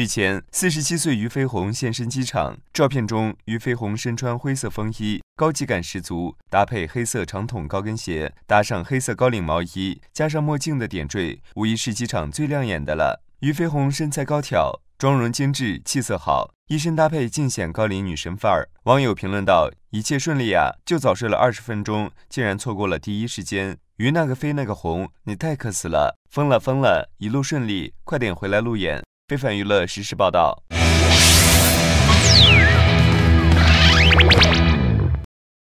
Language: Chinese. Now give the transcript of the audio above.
日前，四十七岁俞飞鸿现身机场。照片中，俞飞鸿身穿灰色风衣，高级感十足，搭配黑色长筒高跟鞋，搭上黑色高领毛衣，加上墨镜的点缀，无疑是机场最亮眼的了。俞飞鸿身材高挑，妆容精致，气色好，一身搭配尽显高龄女神范儿。网友评论道：“一切顺利啊，就早睡了二十分钟，竟然错过了第一时间。于那个飞那个红，你太可死了，疯了疯了！一路顺利，快点回来路演。”非凡娱乐实时报道。